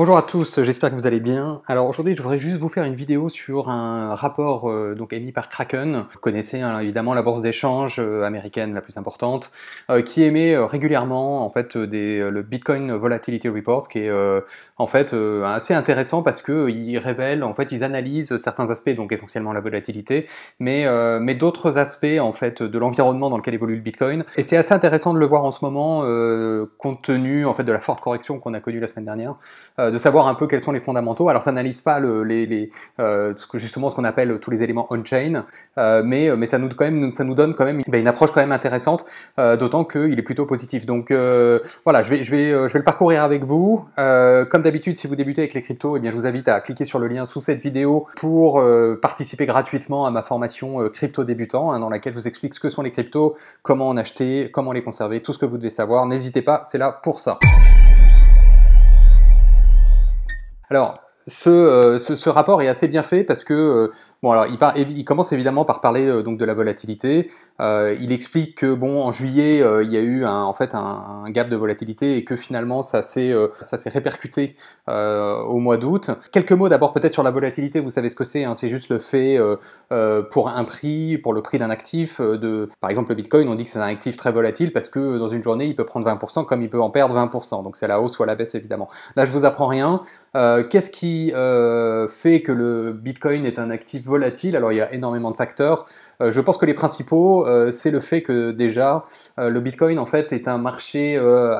Bonjour à tous, j'espère que vous allez bien. Alors aujourd'hui, je voudrais juste vous faire une vidéo sur un rapport euh, donc émis par Kraken. Vous connaissez hein, évidemment la bourse d'échange euh, américaine la plus importante, euh, qui émet régulièrement en fait le Bitcoin Volatility Report, qui est en fait assez intéressant parce que révèlent, en fait, ils analysent certains aspects, donc essentiellement la volatilité, mais mais d'autres aspects en fait de l'environnement dans lequel évolue le Bitcoin. Et c'est assez intéressant de le voir en ce moment, compte tenu en fait de la forte correction qu'on a connue la semaine dernière de savoir un peu quels sont les fondamentaux. Alors ça n'analyse pas le, les, euh, ce que, justement ce qu'on appelle tous les éléments on-chain, euh, mais, euh, mais ça, nous, quand même, ça nous donne quand même une ben, approche quand même intéressante, d'autant qu'il est plutôt positif. Donc voilà, je vais, je, vais, je vais le parcourir avec vous. comme d'habitude, si vous débutez avec les cryptos, et eh bien, je vous invite à cliquer sur le lien sous cette vidéo pour participer gratuitement à ma formation crypto débutant, hein, dans laquelle je vous explique ce que sont les cryptos, comment en acheter, comment les conserver, tout ce que vous devez savoir. N'hésitez pas, c'est là pour ça. Alors, euh, ce, ce, rapport est assez bien fait parce que euh, Bon, alors il, commence évidemment par parler euh, donc de la volatilité. Euh, il explique que bon, en juillet, euh, il y a eu un, en fait un, gap de volatilité et que finalement ça s'est ça répercuté au mois d'août. Quelques mots d'abord peut-être sur la volatilité. Vous savez ce que c'est hein. C'est juste le fait pour un prix, pour le prix d'un actif. de, par exemple, le Bitcoin, on dit que c'est un actif très volatile parce que dans une journée, il peut prendre 20% comme il peut en perdre 20%. Donc c'est la hausse ou la baisse évidemment. Là, je vous apprends rien. Qu'est-ce qui fait que le Bitcoin est un actif volatile. Alors il y a énormément de facteurs. Euh, je pense que les principaux, euh, c'est le fait que déjà euh, le Bitcoin en fait est un marché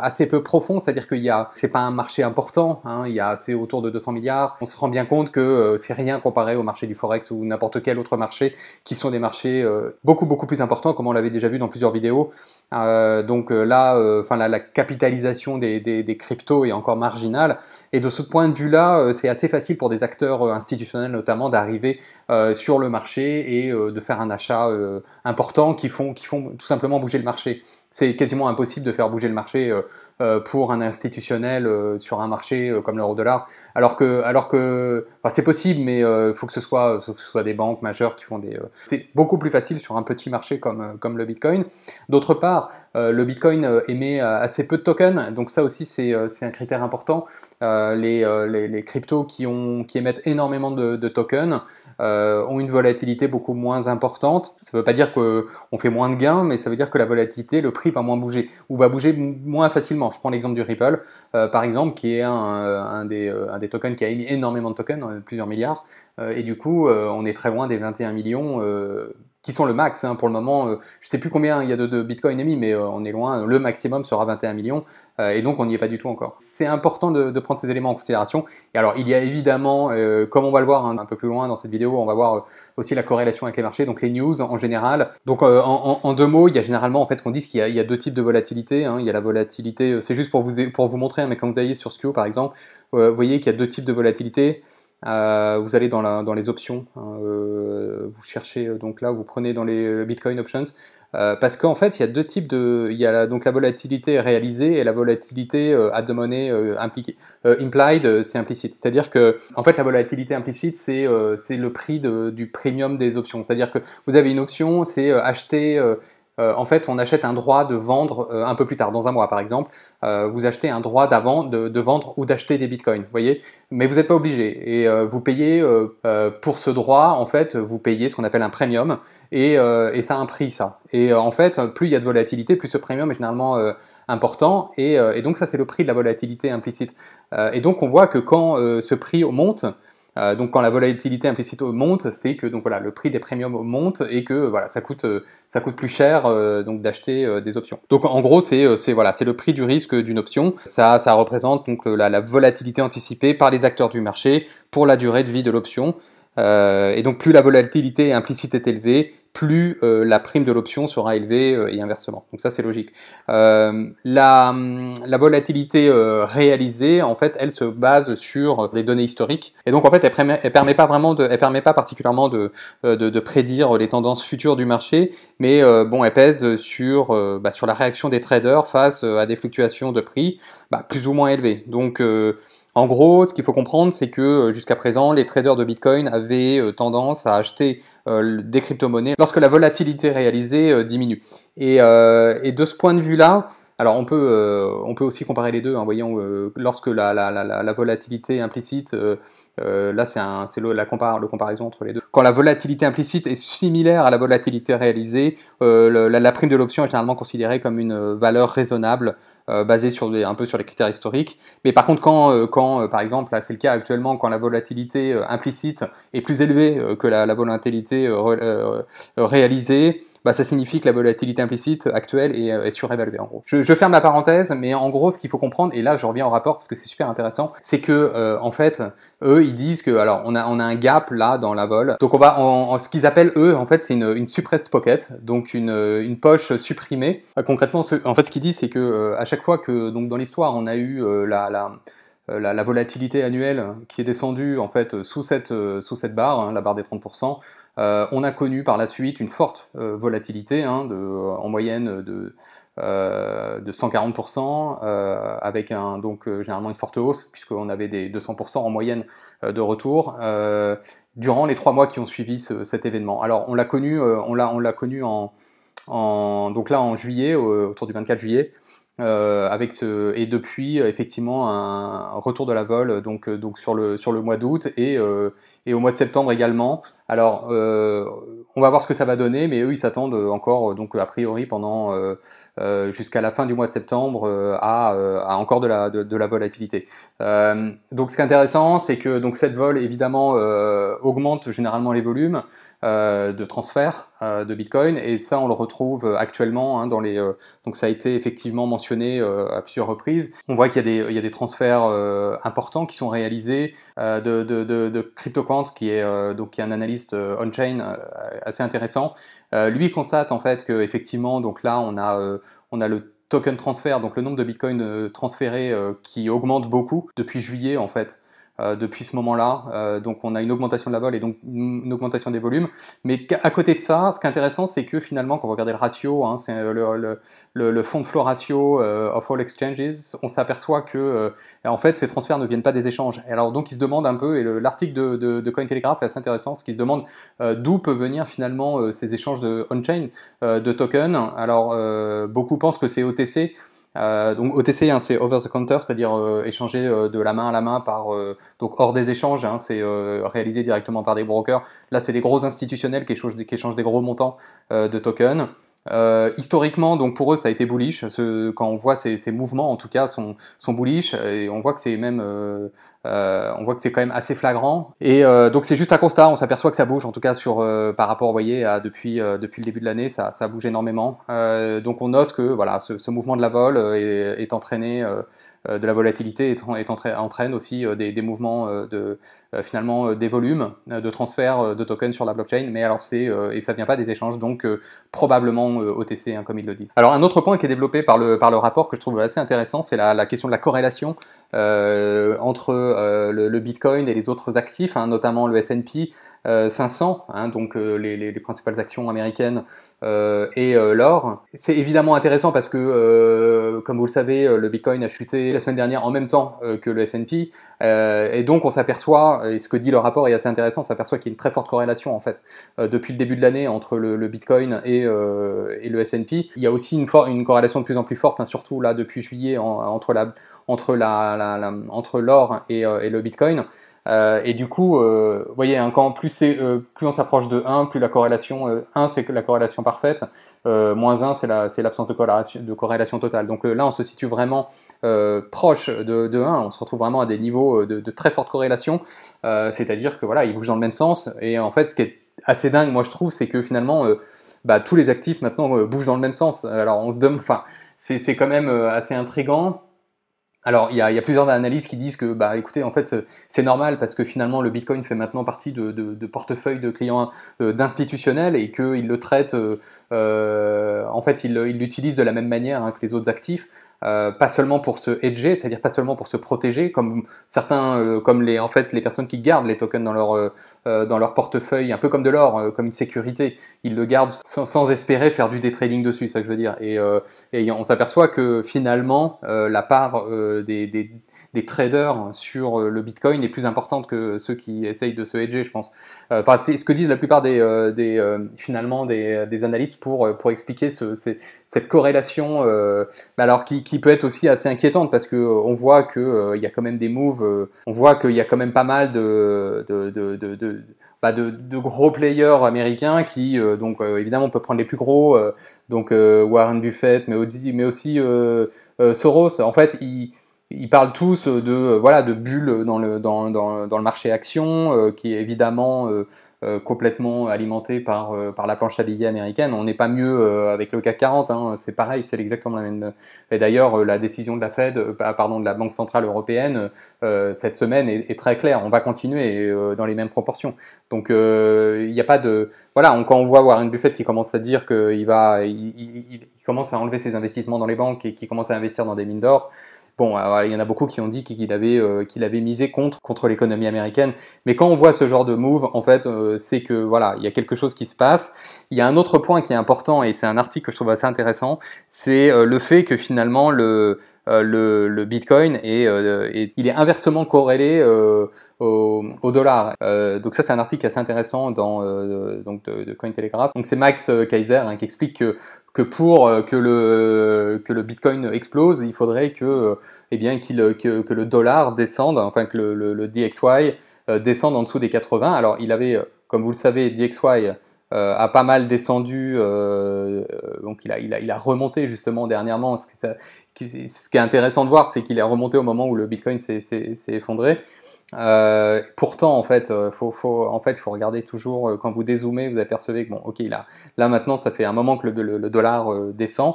assez peu profond, c'est-à-dire qu'il y a, c'est pas un marché important. Hein. il y a, assez autour de 200 milliards. On se rend bien compte que c'est rien comparé au marché du forex ou n'importe quel autre marché, qui sont des marchés beaucoup beaucoup plus importants, comme on l'avait déjà vu dans plusieurs vidéos. donc là, enfin la, capitalisation des, des cryptos est encore marginale. Et de ce point de vue-là, c'est assez facile pour des acteurs institutionnels notamment d'arriver euh, sur le marché et euh, de faire un achat euh, important qui font tout simplement bouger le marché. C'est quasiment impossible de faire bouger le marché euh, euh, pour un institutionnel euh, sur un marché comme l'euro-dollar. Alors que, alors que, c'est possible, mais il faut que ce soit, ce soit des banques majeures qui font des. C'est beaucoup plus facile sur un petit marché comme comme le Bitcoin. D'autre part, le Bitcoin émet assez peu de tokens, donc ça aussi c'est un critère important. les, les, cryptos qui ont qui émettent énormément de, de tokens ont une volatilité beaucoup moins importante. Ça ne veut pas dire qu'on fait moins de gains, mais ça veut dire que la volatilité, le prix moins bouger ou va bouger moins facilement. Je prends l'exemple du Ripple, euh, par exemple, qui est un, euh, des, euh, un, des, tokens qui a émis énormément de tokens, plusieurs milliards, et du coup, on est très loin des 21 millions qui sont le max hein, pour le moment. Euh, je ne sais plus combien il y a de, de Bitcoin émis, mais euh, on est loin. Le maximum sera 21 millions euh, et donc on n'y est pas du tout encore. C'est important de, prendre ces éléments en considération. Et alors, il y a évidemment, comme on va le voir hein, un peu plus loin dans cette vidéo, on va voir aussi la corrélation avec les marchés, donc les news en, général. Donc, en, deux mots, il y a généralement en fait qu'on dit qu'il y, a deux types de volatilité. Hein. Il y a la volatilité, c'est juste pour vous, pour vous montrer, mais quand vous allez sur Skio par exemple, vous voyez qu'il y a deux types de volatilité. Euh, vous allez dans, dans les options, hein, euh, vous cherchez euh, donc là, vous prenez dans les Bitcoin options, parce qu'en fait il y a deux types de, il y a donc la volatilité réalisée et la volatilité à de monnaie impliquée. implied, c'est implicite, c'est-à-dire que en fait la volatilité implicite c'est c'est le prix du premium des options, c'est-à-dire que vous avez une option, c'est acheter euh, en fait, on achète un droit de vendre euh, un peu plus tard, dans un mois par exemple. Euh, vous achetez un droit d'avant de, vendre ou d'acheter des bitcoins, voyez Mais vous n'êtes pas obligé. Et vous payez pour ce droit, en fait, vous payez ce qu'on appelle un premium. Et, ça a un prix, ça. Et en fait, plus il y a de volatilité, plus ce premium est généralement important. Et, et, donc, ça, c'est le prix de la volatilité implicite. et donc, on voit que quand ce prix monte, euh, donc quand la volatilité implicite monte, c'est que le prix des premiums monte et que voilà ça coûte euh, plus cher euh, donc d'acheter des options. Donc en gros c'est c'est voilà c'est le prix du risque d'une option. Ça représente donc la, volatilité anticipée par les acteurs du marché pour la durée de vie de l'option. et donc plus la volatilité implicite est élevée, plus euh, la prime de l'option sera élevée euh, et inversement. Donc ça c'est logique. Euh, la, volatilité réalisée, en fait, elle se base sur des données historiques et donc en fait elle, permet, permet pas vraiment, permet pas particulièrement de, prédire les tendances futures du marché, mais bon, elle pèse sur bah, sur la réaction des traders face à des fluctuations de prix bah, plus ou moins élevées. Donc en gros, ce qu'il faut comprendre, c'est que euh, jusqu'à présent, les traders de Bitcoin avaient euh, tendance à acheter euh, des crypto-monnaies lorsque la volatilité réalisée diminue. Et, de ce point de vue-là, alors on peut, on peut aussi comparer les deux, en hein, voyant lorsque la, la, volatilité implicite euh, là, c'est la le comparaison entre les deux. Quand la volatilité implicite est similaire à la volatilité réalisée, euh, la, prime de l'option est généralement considérée comme une euh, valeur raisonnable basée sur un peu sur les critères historiques. Mais par contre, quand, quand par exemple, c'est le cas actuellement, quand la volatilité implicite est plus élevée que la, volatilité réalisée, bah, ça signifie que la volatilité implicite actuelle est, est surévaluée en gros. Je, ferme la parenthèse, mais en gros, ce qu'il faut comprendre, et là je reviens au rapport parce que c'est super intéressant, c'est que en fait, eux, disent que, alors, on a, on a un gap là dans la vol. Donc, on va, en, ce qu'ils appellent eux, en fait, c'est une, une suppressed pocket, donc une, une poche supprimée. Euh, concrètement, ce, en fait, ce qu'ils disent, c'est que euh, à chaque fois que, donc, dans l'histoire, on a eu euh, la, la volatilité annuelle qui est descendue en fait sous cette, sous cette barre, hein, la barre des 30%, on a connu par la suite une forte volatilité, hein, de, en moyenne de euh, de 140%, euh, avec un, donc euh, généralement une forte hausse, puisqu'on avait des 200% en moyenne de retour, durant les trois mois qui ont suivi cet événement. Alors on l'a connu, on l'a connu en, en, donc là en juillet, autour du 24 juillet, avec ce, et depuis effectivement un retour de la vol donc, donc sur, le, sur le mois d'août et, et, au mois de septembre également. Alors on va voir ce que ça va donner, mais eux, ils s'attendent euh, encore, euh, donc euh, a priori, pendant jusqu'à la fin du mois de septembre, à, encore de la, la volatilité. donc, ce qui est intéressant, c'est que donc, cette vol, évidemment, augmente généralement les volumes. Euh, de transfert euh, de Bitcoin et ça on le retrouve actuellement hein, dans les euh, donc ça a été effectivement mentionné à plusieurs reprises. On voit qu'il y, a des transferts importants qui sont réalisés de, de, CryptoQuant qui est donc qui un analyste on-chain assez intéressant. lui constate en fait que effectivement donc là on a on a le token transfert, donc le nombre de bitcoins transférés qui augmente beaucoup depuis juillet en fait. Euh, depuis ce moment-là. Euh, donc on a une augmentation de la vol et donc une augmentation des volumes. Mais à côté de ça, ce qui est intéressant, c'est que finalement, quand vous regardez le ratio, hein, c'est euh, le, fonds de flow ratio of all exchanges, on s'aperçoit que en fait ces transferts ne viennent pas des échanges. Et alors donc ils se demandent un peu, et l'article de, de, Telegraph Cointelegraph est assez intéressant, parce qu'ils se demandent d'où peuvent venir finalement ces échanges de on-chain de token. Alors beaucoup pensent que c'est OTC. Euh, donc OTC, hein, c'est over the counter, c'est-à-dire euh, échanger euh, de la main à la main par donc hors des échanges, hein, c'est réalisé directement par des brokers. Là, c'est des gros institutionnels qui échangent, échangent des gros montants de tokens. historiquement, donc pour eux, ça a été bullish. Ce, quand on voit ces, mouvements, en tout cas, sont, bullish et on voit que c'est même euh, on voit que c'est quand même assez flagrant. Et euh, donc c'est juste un constat, on s'aperçoit que ça bouge, en tout cas sur, euh, par rapport, vous voyez, à, depuis, depuis le début de l'année, ça, bouge énormément. donc on note que voilà, ce, mouvement de la vol est, entraîné, de la volatilité est, entraîne, aussi des, mouvements de, finalement des volumes de transfert de tokens sur la blockchain, mais alors c'est, et ça vient pas des échanges, donc probablement OTC, hein, comme ils le disent. Alors un autre point qui est développé par le, par le rapport que je trouve assez intéressant, c'est la question de la corrélation entre euh, le, Bitcoin et les autres actifs, hein, notamment le S&P 500, euh, hein, donc euh, les, principales actions américaines et l'or. C'est évidemment intéressant parce que, comme vous le savez, le Bitcoin a chuté la semaine dernière en même temps que le S&P, et donc on s'aperçoit, et ce que dit le rapport est assez intéressant, on s'aperçoit qu'il y a une très forte corrélation en fait depuis le début de l'année entre le, Bitcoin et, le S&P. Il y a aussi une, une, corrélation de plus en plus forte, hein, surtout là depuis juillet entre la entre la entre l'or et euh, et, le Bitcoin. Euh, et du coup, euh, vous voyez, quand plus, plus on s'approche de 1, plus la corrélation, 1 c'est la corrélation parfaite, moins 1 c'est, l'absence de corrélation, totale. Donc là, on se situe vraiment proche de, 1, on se retrouve vraiment à des niveaux de, très forte corrélation, c'est-à-dire que voilà, ils bougent dans le même sens. Et en fait, ce qui est assez dingue, moi je trouve, c'est que finalement, bah, tous les actifs maintenant bougent dans le même sens. Alors on se donne enfin, c'est, quand même assez intrigant. Alors, il y, a, plusieurs analyses qui disent que, bah, écoutez, en fait, c'est normal parce que finalement, le Bitcoin fait maintenant partie de, de portefeuille de clients euh, d'institutionnels et qu'ils le traitent, euh, euh, en fait, ils l'utilisent de la même manière hein, que les autres actifs. Euh, pas seulement pour se hedger, c'est-à-dire pas seulement pour se protéger, comme certains, euh, comme les, en fait, les personnes qui gardent les tokens dans leur, euh, dans leur portefeuille, un peu comme de l'or, comme une sécurité, ils le gardent sans, espérer faire du day trading dessus, c'est ça que je veux dire. Et, et on s'aperçoit que finalement, la part des, des, des traders sur euh, le Bitcoin est plus importante que ceux qui essayent de se hedger, je pense. Euh, enfin, c'est ce que disent la plupart des, euh, finalement des, analystes pour, pour expliquer cette corrélation, alors qui, peut être aussi assez inquiétante parce que on voit que il y a quand même des moves, on voit qu'il y a quand même pas mal de, de, de, bah, gros players américains qui, donc évidemment, on peut prendre les plus gros, donc Warren Buffett, mais, mais aussi Soros. En fait, ils, ils parlent tous euh, de euh, voilà de bulles dans le, dans, dans, dans le marché action euh, qui est évidemment complètement alimenté par, par la planche à billets américaine. On n'est pas mieux avec le CAC 40, hein. c'est pareil, c'est exactement la même. Et d'ailleurs, la décision de la Fed, pardon, de la Banque centrale européenne cette semaine est, très claire. On va continuer dans les mêmes proportions. Donc il n'y a pas de voilà. On, quand on voit Warren Buffett qui commence à dire qu'il va, il, il commence à enlever ses investissements dans les banques et qui commence à investir dans des mines d'or. Bon, il y en a beaucoup qui ont dit qu'il avait, euh, qu'il avait misé contre, l'économie américaine. Mais quand on voit ce genre de move, en fait, euh, c'est que voilà, il y a quelque chose qui se passe. Il y a un autre point qui est important, et c'est un article que je trouve assez intéressant, c'est euh, le fait que finalement le, euh, le, Bitcoin euh, et, il est inversement corrélé euh, au, dollar. donc ça c'est un article assez intéressant dans, de, Cointelegraph. Donc c'est Max Kaiser hein, qui explique que pour que le, que le Bitcoin explose, il faudrait que, eh bien, le dollar descende, enfin que le, le DXY descende en dessous des 80. Alors il avait, comme vous le savez, DXY euh, a pas mal descendu, euh, euh, donc il a, il, a, il a, remonté justement dernièrement. Ce, qui, est intéressant de voir, c'est qu'il est remonté au moment où le Bitcoin s'est effondré. pourtant, en fait, faut, faut, en fait, faut regarder toujours quand vous dézoomez, vous apercevez que bon, ok, là, là maintenant, ça fait un moment que le, dollar descend,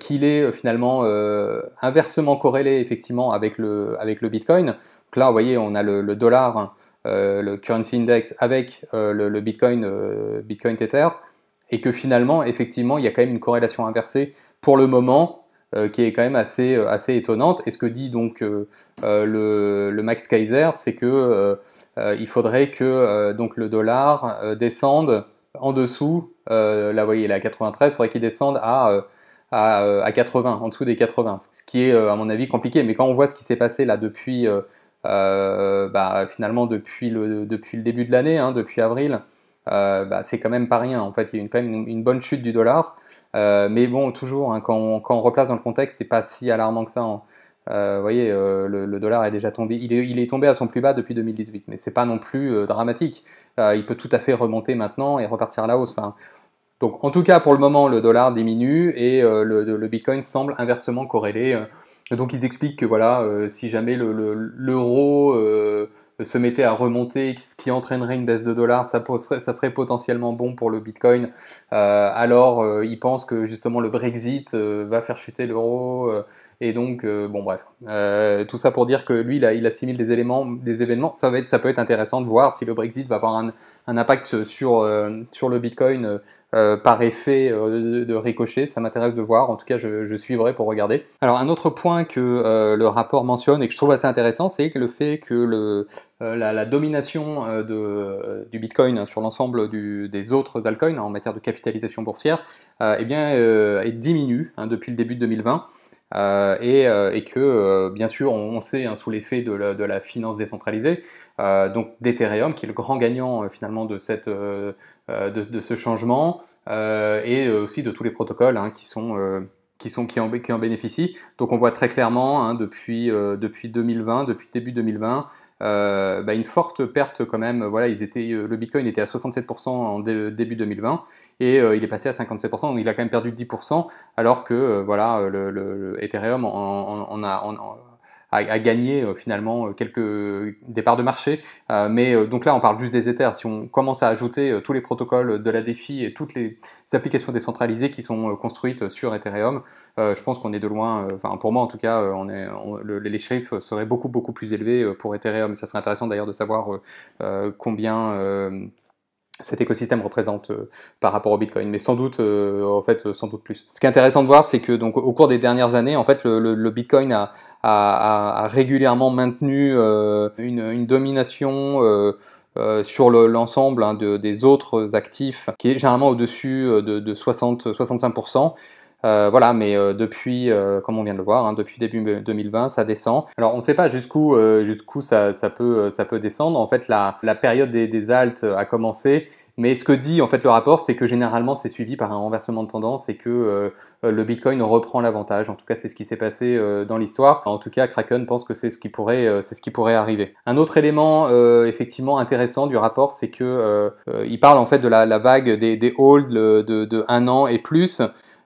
qu'il est finalement inversement corrélé effectivement avec le avec le Bitcoin. Donc là, vous voyez, on a le dollar hein, euh, le currency index avec euh, le, Bitcoin, euh, Bitcoin Tether, et que finalement, effectivement, il y a quand même une corrélation inversée pour le moment qui est quand même assez, assez étonnante. Et ce que dit donc le, le, Max Kaiser, c'est que il faudrait que donc le dollar descende en dessous, là vous voyez, il est à 93, il faudrait qu'il descende à à, 80, en dessous des 80, ce qui est à mon avis compliqué. Mais quand on voit ce qui s'est passé là depuis euh, bah, finalement depuis le, depuis le début de l'année, hein, depuis avril, euh, bah, c'est quand même pas rien. En fait, il y a une, quand même une, bonne chute du dollar. Euh, mais bon, toujours, hein, quand, on, replace dans le contexte, c'est pas si alarmant que ça. Hein. vous voyez, le, dollar est déjà tombé. Il est, il est, tombé à son plus bas depuis 2018, mais c'est pas non plus dramatique. il peut tout à fait remonter maintenant et repartir à la hausse. Enfin, donc en tout cas, pour le moment, le dollar diminue et euh, le, Bitcoin semble inversement corrélé. Euh. Donc ils expliquent que voilà, euh, si jamais l'euro se mettait à remonter, ce qui entraînerait une baisse de dollars, ça serait potentiellement bon pour le Bitcoin. alors ils pensent que justement le Brexit va faire chuter l'euro et donc, euh, bon, bref. Euh, tout ça pour dire que lui, il, il assimile des éléments, des événements. Ça, va être, ça peut être intéressant de voir si le Brexit va avoir un, impact euh, sur, le Bitcoin par effet de, ricochet. Ça m'intéresse de voir. En tout cas, je, suivrai pour regarder. Alors, un autre point que le rapport mentionne et que je trouve assez intéressant, c'est le fait que la, domination du Bitcoin sur l'ensemble des autres altcoins en matière de capitalisation boursière eh bien, est diminue hein, depuis le début de 2020. Euh, euh, et, que, euh, bien sûr, on, sait, hein, sous l'effet de, la, finance décentralisée, donc d'Ethereum, qui est le grand gagnant finalement de, cette, de, ce changement, et aussi de tous les protocoles hein, qui sont qui, sont, qui, en, bénéficient. Donc on voit très clairement hein, depuis, euh, depuis 2020, depuis début 2020, euh, bah, une forte perte quand même. Voilà, ils étaient, euh, le Bitcoin était à 67% en début 2020 et il est passé à 57%, donc il a quand même perdu 10%, alors que voilà, le, Ethereum en, en a... En, à, gagner euh, finalement euh, quelques départs de marché. Euh, mais donc là, on parle juste des Ethers. Si on commence à ajouter tous les protocoles de la défi et toutes les applications décentralisées qui sont construites sur Ethereum, je pense qu'on est de loin, enfin pour moi en tout cas, les chiffres seraient beaucoup beaucoup plus élevés pour Ethereum. Ça serait intéressant d'ailleurs de savoir combien cet écosystème représente euh, par rapport au Bitcoin, mais sans doute, euh, en fait, euh, sans doute plus. Ce qui est intéressant de voir, c'est que donc au cours des dernières années, en fait, le, Bitcoin a, régulièrement maintenu une, domination. sur l'ensemble hein, des autres actifs, qui est généralement au-dessus de, de 60-65%, euh, voilà, mais euh, depuis, euh, comme on vient de le voir, hein, depuis début 2020, ça descend. Alors on ne sait pas jusqu'où jusqu'où ça, peut, descendre. En fait, la, période des, des a commencé. Mais ce que dit en fait le rapport, c'est que généralement c'est suivi par un renversement de tendance et que le Bitcoin reprend l'avantage. En tout cas, c'est ce qui s'est passé dans l'histoire. En tout cas, Kraken pense que c'est ce qui pourrait, c'est ce qui pourrait arriver. Un autre élément effectivement intéressant du rapport, c'est que il parle en fait de la, vague des, holds de, de, un an et plus.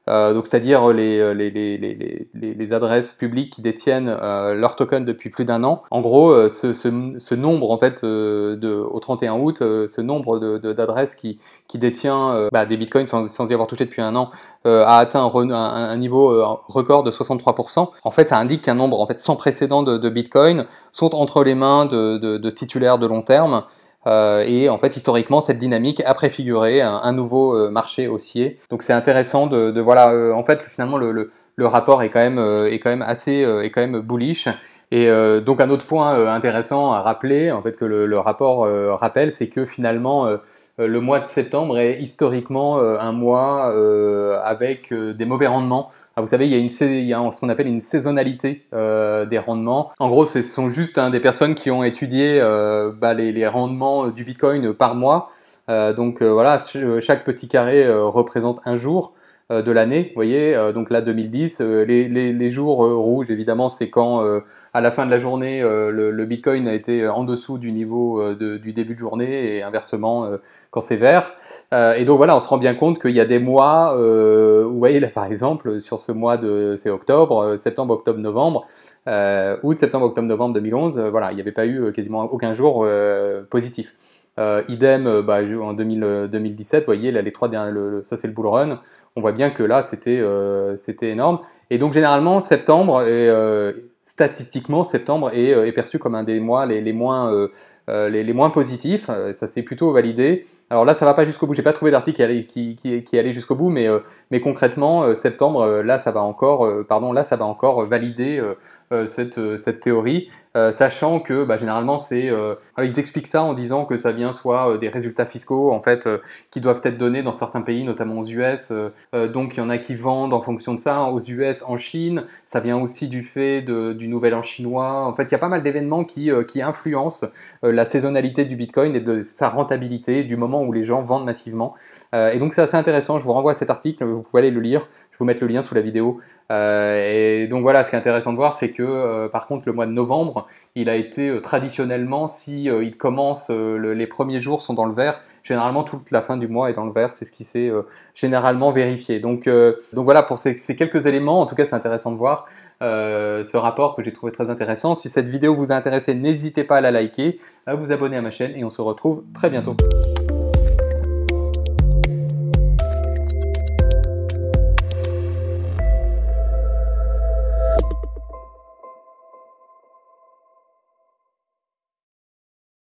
Euh, donc c'est-à-dire euh, euh, les, adresses publiques qui détiennent leur token depuis plus d'un an. En gros, ce, nombre en fait au 31 août, ce nombre d'adresses qui, qui détient bah, des bitcoins sans, sans, y avoir touché depuis un an a atteint un, niveau record de 63%. En fait, ça indique qu'un nombre en fait sans précédent de, bitcoins sont entre les mains de titulaires de long terme euh, et en fait, historiquement, cette dynamique a préfiguré un, nouveau euh, marché haussier. Donc c'est intéressant de, voir voilà, euh, en fait, finalement, le, rapport est quand même, est assez, bullish. Et euh, donc un autre point euh, intéressant à rappeler, en fait que le, rapport euh, rappelle, c'est que finalement le mois de septembre est historiquement un mois avec des mauvais rendements. Ah, vous savez, il y a, ce qu'on appelle une saisonnalité des rendements. En gros, ce sont juste hein, des personnes qui ont étudié bah, les, rendements du Bitcoin par mois. donc voilà, chaque petit carré représente un jour. Euh, de l'année, vous voyez, euh, donc là 2010, euh, les, jours rouges évidemment c'est quand à la fin de la journée le, Bitcoin a été en dessous du niveau de, du début de journée et inversement quand c'est vert. et donc voilà, on se rend bien compte qu'il y a des mois, vous voyez là par exemple sur ce mois de c'est octobre, septembre, octobre, novembre, août, septembre, octobre, novembre 2011, voilà, il n'y avait pas eu quasiment aucun jour positif. Euh, idem, euh, bah, en 2017, euh, vous voyez, là, les trois derniers, ça c'est le bull run. On voit bien que là, c'était énorme. Et donc, généralement, septembre, statistiquement, septembre est, perçu comme un des mois les moins euh, les, moins positifs. Euh, ça s'est plutôt validé. Alors là, ça va pas jusqu'au bout. J'ai pas trouvé d'article qui, allait, qui, jusqu'au bout, mais, euh, mais concrètement, septembre, là, ça va encore, pardon, là, ça va encore valider cette, théorie, sachant que bah, généralement, c'est, ils expliquent ça en disant que ça vient soit des résultats fiscaux, en fait, qui doivent être donnés dans certains pays, notamment aux US. donc, il y en a qui vendent en fonction de ça hein, aux US, en Chine. Ça vient aussi du fait du Nouvel An chinois. En fait, il y a pas mal d'événements qui, qui influencent la saisonnalité du Bitcoin et de sa rentabilité du moment où les gens vendent massivement. Euh, et donc c'est assez intéressant, je vous renvoie à cet article, vous pouvez aller le lire, je vous mets le lien sous la vidéo. Euh, et donc voilà, ce qui est intéressant de voir, c'est que euh, par contre le mois de novembre, il a été traditionnellement, si il commence, les premiers jours sont dans le vert, généralement toute la fin du mois est dans le vert, c'est ce qui s'est généralement vérifié. Donc, donc voilà, pour ces, ces quelques éléments, en tout cas c'est intéressant de voir. Euh, ce rapport que j'ai trouvé très intéressant. Si cette vidéo vous a intéressé, n'hésitez pas à la liker, à vous abonner à ma chaîne et on se retrouve très bientôt.